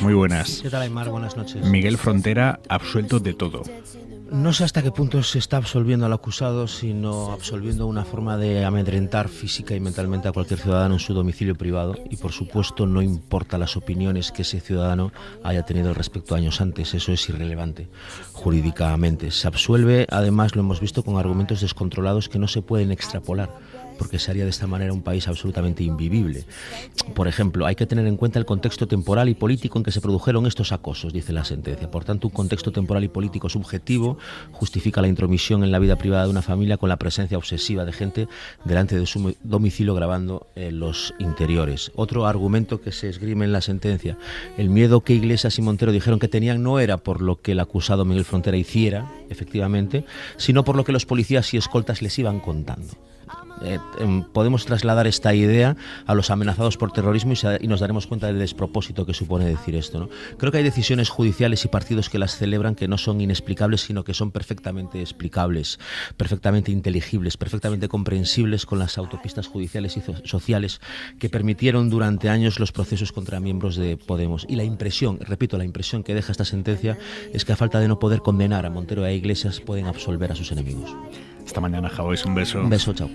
muy buenas. ¿Qué tal, Aymar? Buenas noches. Miguel Frontera, absuelto de todo. No sé hasta qué punto se está absolviendo al acusado, sino absolviendo una forma de amedrentar física y mentalmente a cualquier ciudadano en su domicilio privado. Y por supuesto, no importa las opiniones que ese ciudadano haya tenido respecto a años antes, eso es irrelevante jurídicamente. Se absuelve, además, lo hemos visto con argumentos descontrolados que no se pueden extrapolar porque se haría de esta manera un país absolutamente invivible. Por ejemplo, hay que tener en cuenta el contexto temporal y político en que se produjeron estos acosos, dice la sentencia. Por tanto, un contexto temporal y político subjetivo justifica la intromisión en la vida privada de una familia con la presencia obsesiva de gente delante de su domicilio grabando eh, los interiores. Otro argumento que se esgrime en la sentencia, el miedo que Iglesias y Montero dijeron que tenían no era por lo que el acusado Miguel Frontera hiciera, efectivamente, sino por lo que los policías y escoltas les iban contando. Eh, em, podemos trasladar esta idea a los amenazados por terrorismo y, nos daremos cuenta del despropósito que supone decir esto. Creo que hay decisiones judiciales y partidos que las celebran que no son inexplicables, sino que son perfectamente explicables, perfectamente inteligibles, perfectamente comprensibles con las autopistas judiciales y sociales que permitieron durante años los procesos contra miembros de Podemos. Y la impresión, repito, la impresión que deja esta sentencia es que a falta de no poder condenar a Montero e a Iglesias pueden absolver a sus enemigos. Esta mañana, un beso. Un beso, chao.